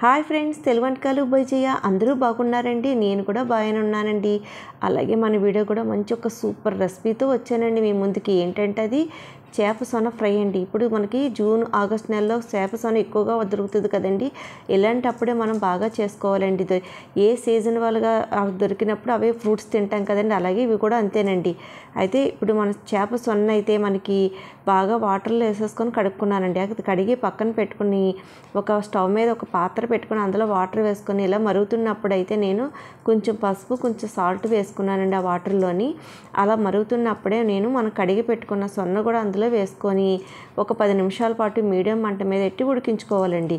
hi friends Telugu వంటకాలు బైజయ్య అందరూ బాగున్నారండి నేను కూడా బాగానే ఉన్నానండి అలాగే మన వీడియో కూడా మంచి ఒక సూపర్ రెసిపీతో వచ్చానండి మీ ముందుకి ఏంటంటే అది చేప సొన ఫ్రై అండి ఇప్పుడు మనకి జూన్ ఆగస్ట్ నెలలో చేప సొన ఎక్కువగా దొరుకుతుంది కదండి ఇలాంటప్పుడే మనం బాగా చేసుకోవాలండి ఏ సీజన్ వాళ్ళగా దొరికినప్పుడు అవే ఫ్రూట్స్ తింటాం కదండి అలాగే ఇవి కూడా అంతేనండి అయితే ఇప్పుడు మన చేప సొన్న అయితే మనకి బాగా వాటర్లో వేసేసుకొని కడుక్కున్నానండి అది కడిగి పక్కన పెట్టుకుని ఒక స్టవ్ మీద ఒక పాత్ర పెట్టుకుని అందులో వాటర్ వేసుకొని ఇలా మరుగుతున్నప్పుడు అయితే నేను కొంచెం పసుపు కొంచెం సాల్ట్ వేసుకున్నానండి ఆ వాటర్లోని అలా మరుగుతున్నప్పుడే నేను మనం కడిగి పెట్టుకున్న సొన్న కూడా అందులో గిన్నెలో వేసుకొని ఒక పది నిమిషాల పాటు మీడియం మంట మీద ఎట్టి ఉడికించుకోవాలండి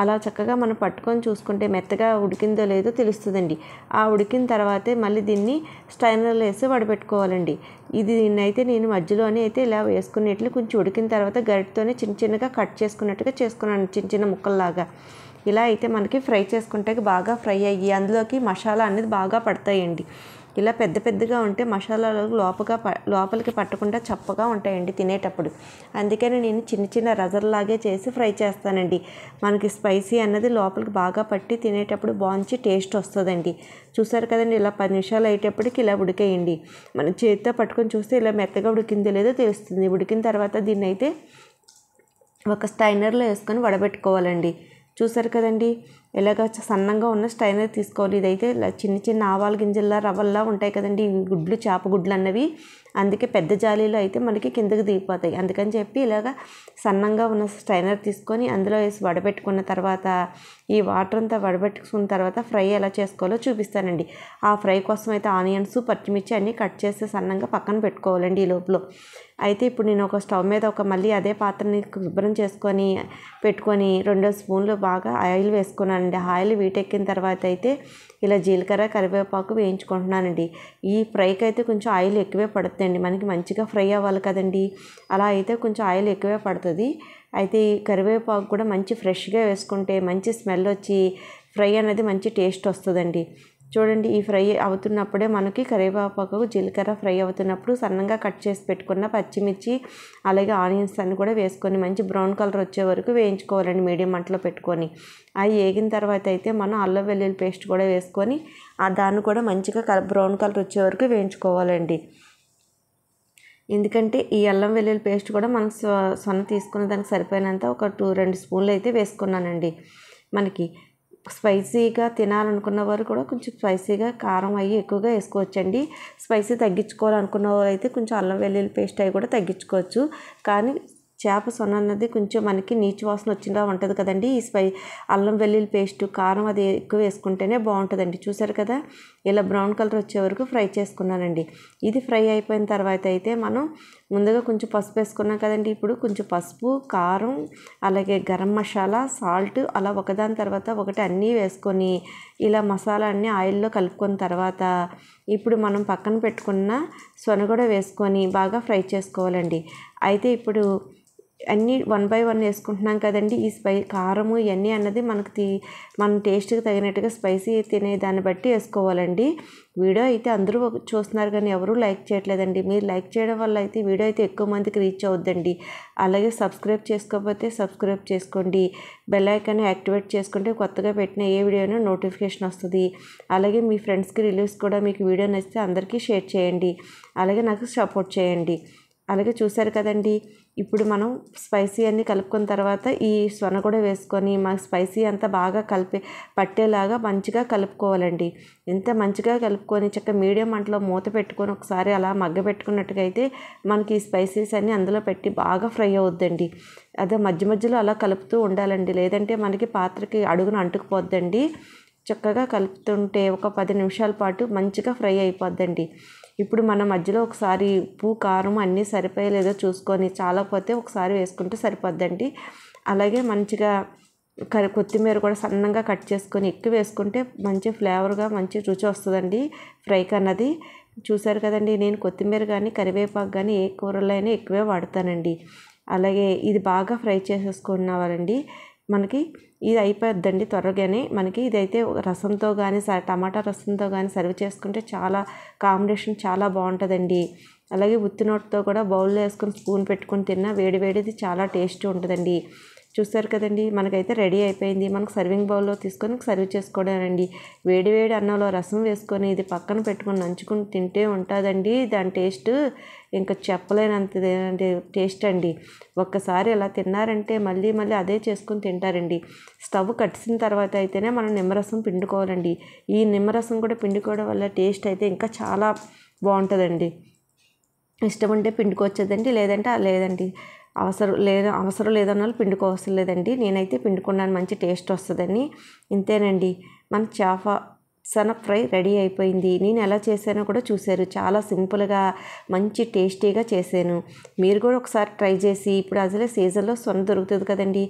అలా చక్కగా మనం పట్టుకొని చూసుకుంటే మెత్తగా ఉడికిందో లేదో తెలుస్తుందండి ఆ ఉడికిన తర్వాతే మళ్ళీ దీన్ని స్టైనర్లో వేసి వడపెట్టుకోవాలండి ఇది దీన్నైతే నేను మధ్యలోనే అయితే ఇలా వేసుకునేట్లు కొంచెం ఉడికిన తర్వాత గరిటతోనే చిన్న చిన్నగా కట్ చేసుకున్నట్టుగా చేసుకున్నాను చిన్న చిన్న ముక్కల్లాగా ఇలా అయితే మనకి ఫ్రై చేసుకుంటే బాగా ఫ్రై అయ్యి అందులోకి మసాలా అనేది బాగా పడతాయండి ఇలా పెద్ద పెద్దగా ఉంటే మసాలాలు లోపగా లోపలికి పట్టకుండా చప్పగా ఉంటాయండి తినేటప్పుడు అందుకని నేను చిన్న చిన్న రజర్లాగే చేసి ఫ్రై చేస్తానండి మనకి స్పైసీ అన్నది లోపలికి బాగా పట్టి తినేటప్పుడు బాగుంచి టేస్ట్ వస్తుందండి చూసారు కదండి ఇలా పది నిమిషాలు అయ్యేటప్పటికి ఇలా ఉడికేయండి మనం చేతితో పట్టుకొని చూస్తే ఇలా మెత్తగా ఉడికిందో లేదో తెలుస్తుంది ఉడికిన తర్వాత దీన్ని అయితే ఒక స్టైనర్లో వేసుకొని వడబెట్టుకోవాలండి చూసారు కదండి ఇలాగ సన్నంగా ఉన్న స్టైనర్ తీసుకోవాలి ఇదైతే చిన్న చిన్న ఆవాల గింజల్లా రవ్వల్లా ఉంటాయి కదండి గుడ్లు చేప గుడ్లు అన్నవి అందుకే పెద్ద జాలీలో అయితే మనకి కిందకి దిగిపోతాయి అందుకని చెప్పి ఇలాగ సన్నంగా ఉన్న స్టైనర్ తీసుకొని అందులో వేసి వడబెట్టుకున్న తర్వాత ఈ వాటర్ అంతా వడబెట్టుకున్న తర్వాత ఫ్రై ఎలా చేసుకోవాలో చూపిస్తానండి ఆ ఫ్రై కోసం అయితే ఆనియన్స్ పచ్చిమిర్చి అన్నీ కట్ చేసి సన్నంగా పక్కన పెట్టుకోవాలండి ఈ లోపల అయితే ఇప్పుడు నేను ఒక స్టవ్ మీద ఒక మళ్ళీ అదే పాత్రని శుభ్రం చేసుకొని పెట్టుకొని రెండు స్పూన్లు బాగా ఆయిల్ వేసుకున్నానండి ఆయిల్ వీటెక్కిన తర్వాత అయితే ఇలా జీలకర్ర కరివేపాకు వేయించుకుంటున్నానండి ఈ ఫ్రైకి అయితే కొంచెం ఆయిల్ ఎక్కువే పడుతుంది పడుతుందండి మనకి మంచిగా ఫ్రై అవ్వాలి కదండి అలా అయితే కొంచెం ఆయిల్ ఎక్కువే పడుతుంది అయితే ఈ కరివేపాకు కూడా మంచి ఫ్రెష్గా వేసుకుంటే మంచి స్మెల్ వచ్చి ఫ్రై అనేది మంచి టేస్ట్ వస్తుందండి చూడండి ఈ ఫ్రై అవుతున్నప్పుడే మనకి కరివేపాకు జీలకర్ర ఫ్రై అవుతున్నప్పుడు సన్నంగా కట్ చేసి పెట్టుకున్న పచ్చిమిర్చి అలాగే ఆనియన్స్ అన్ని కూడా వేసుకొని మంచి బ్రౌన్ కలర్ వచ్చే వరకు వేయించుకోవాలండి మీడియం మంటలో పెట్టుకొని అవి వేగిన తర్వాత అయితే మనం అల్లం వెల్లుల్లి పేస్ట్ కూడా వేసుకొని దాన్ని కూడా మంచిగా బ్రౌన్ కలర్ వచ్చే వరకు వేయించుకోవాలండి ఎందుకంటే ఈ అల్లం వెల్లుల్లి పేస్ట్ కూడా మనం స్వ సొన తీసుకున్న దానికి సరిపోయినంత ఒక టూ రెండు స్పూన్లు అయితే వేసుకున్నానండి మనకి స్పైసీగా తినాలనుకున్న వారు కూడా కొంచెం స్పైసీగా కారం అయ్యి ఎక్కువగా వేసుకోవచ్చండి స్పైసీ తగ్గించుకోవాలనుకున్న వారు అయితే కొంచెం అల్లం వెల్లుల్లి పేస్ట్ అవి కూడా తగ్గించుకోవచ్చు కానీ చేప సొన అన్నది కొంచెం మనకి నీచు వాసన వచ్చిందా ఉంటుంది కదండి ఈ స్పై అల్లం వెల్లుల్లి పేస్ట్ కారం అది ఎక్కువ వేసుకుంటేనే బాగుంటుందండి చూసారు కదా ఇలా బ్రౌన్ కలర్ వచ్చే వరకు ఫ్రై చేసుకున్నానండి ఇది ఫ్రై అయిపోయిన తర్వాత అయితే మనం ముందుగా కొంచెం పసుపు వేసుకున్నాం కదండి ఇప్పుడు కొంచెం పసుపు కారం అలాగే గరం మసాలా సాల్ట్ అలా ఒకదాని తర్వాత ఒకటి అన్నీ వేసుకొని ఇలా మసాలా అన్నీ ఆయిల్లో కలుపుకున్న తర్వాత ఇప్పుడు మనం పక్కన పెట్టుకున్న సొన కూడా వేసుకొని బాగా ఫ్రై చేసుకోవాలండి అయితే ఇప్పుడు అన్నీ వన్ బై వన్ వేసుకుంటున్నాం కదండి ఈ స్పై కారము ఇవన్నీ అన్నది మనకు తీ మన టేస్ట్కి తగినట్టుగా స్పైసీ తినే దాన్ని బట్టి వేసుకోవాలండి వీడియో అయితే అందరూ చూస్తున్నారు కానీ ఎవరూ లైక్ చేయట్లేదండి మీరు లైక్ చేయడం వల్ల అయితే వీడియో అయితే ఎక్కువ మందికి రీచ్ అవుద్దండి అలాగే సబ్స్క్రైబ్ చేసుకోకపోతే సబ్స్క్రైబ్ చేసుకోండి బెల్ ఐకాన్ యాక్టివేట్ చేసుకుంటే కొత్తగా పెట్టిన ఏ వీడియోనో నోటిఫికేషన్ వస్తుంది అలాగే మీ ఫ్రెండ్స్కి రిలీవ్స్ కూడా మీకు వీడియో నచ్చితే అందరికీ షేర్ చేయండి అలాగే నాకు సపోర్ట్ చేయండి అలాగే చూశారు కదండి ఇప్పుడు మనం స్పైసీ అన్నీ కలుపుకున్న తర్వాత ఈ స్వన కూడా వేసుకొని మన స్పైసీ అంతా బాగా కలిపి పట్టేలాగా మంచిగా కలుపుకోవాలండి ఎంత మంచిగా కలుపుకొని చక్క మీడియం అంటలో మూత పెట్టుకొని ఒకసారి అలా మగ్గ పెట్టుకున్నట్టుగైతే మనకి ఈ స్పైసీస్ అన్నీ అందులో పెట్టి బాగా ఫ్రై అవుద్దండి అదే మధ్య మధ్యలో అలా కలుపుతూ ఉండాలండి లేదంటే మనకి పాత్రకి అడుగున అంటుకుపోద్దండి చక్కగా కలుపుతుంటే ఒక పది నిమిషాల పాటు మంచిగా ఫ్రై అయిపోద్దండి ఇప్పుడు మన మధ్యలో ఒకసారి ఉప్పు కారం అన్నీ సరిపోయలేదో చూసుకొని చాలకపోతే ఒకసారి వేసుకుంటే సరిపోద్దండి అలాగే మంచిగా కరి కొత్తిమీర కూడా సన్నంగా కట్ చేసుకొని ఎక్కువ వేసుకుంటే మంచి ఫ్లేవర్గా మంచి రుచి వస్తుందండి ఫ్రై కన్నది చూసారు కదండి నేను కొత్తిమీర కానీ కరివేపాకు కానీ ఏ కూరలో అయినా ఎక్కువే వాడతానండి అలాగే ఇది బాగా ఫ్రై చేసేసుకున్నవారండి మనకి ఇది అయిపోద్దండి త్వరగానే మనకి ఇదైతే రసంతో కానీ టమాటా రసంతో కానీ సర్వ్ చేసుకుంటే చాలా కాంబినేషన్ చాలా బాగుంటుందండి అలాగే ఉత్తినోటితో కూడా బౌల్లో వేసుకొని స్పూన్ పెట్టుకొని తిన్నా వేడి వేడిది చాలా టేస్ట్ ఉంటుందండి చూస్తారు కదండి మనకైతే రెడీ అయిపోయింది మనకు సర్వింగ్ బౌల్లో తీసుకొని సర్వ్ వేడి వేడివేడి అన్నంలో రసం వేసుకొని ఇది పక్కన పెట్టుకొని నంచుకుని తింటే ఉంటుందండి దాని టేస్ట్ ఇంకా చెప్పలేనంత టేస్ట్ అండి ఒక్కసారి ఇలా తిన్నారంటే మళ్ళీ మళ్ళీ అదే చేసుకుని తింటారండి స్టవ్ కట్టిన తర్వాత అయితేనే మనం నిమ్మరసం పిండుకోవాలండి ఈ నిమ్మరసం కూడా పిండుకోవడం వల్ల టేస్ట్ అయితే ఇంకా చాలా బాగుంటుందండి ఇష్టం ఉంటే పిండుకోవచ్చదండి లేదంటే లేదండి అవసరం లేదు అవసరం లేదన్న వాళ్ళు పిండుకోవసరం లేదండి నేనైతే పిండుకున్నాను మంచి టేస్ట్ వస్తుందని ఇంతేనండి మన చేప సన ఫ్రై రెడీ అయిపోయింది నేను ఎలా చేశానో కూడా చూశారు చాలా సింపుల్గా మంచి టేస్టీగా చేశాను మీరు కూడా ఒకసారి ట్రై చేసి ఇప్పుడు అసలే సీజన్లో సొన దొరుకుతుంది కదండి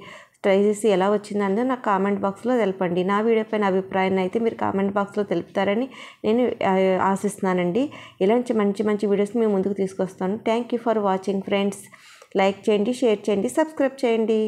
ట్రై చేసి ఎలా వచ్చిందనేది నాకు కామెంట్ బాక్స్లో తెలపండి నా వీడియో పైన అభిప్రాయాన్ని అయితే మీరు కామెంట్ బాక్స్లో తెలుపుతారని నేను ఆశిస్తున్నానండి ఇలాంటి మంచి మంచి వీడియోస్ మేము ముందుకు తీసుకొస్తాను thank you for watching friends like చేయండి షేర్ చేయండి సబ్స్క్రైబ్ చేయండి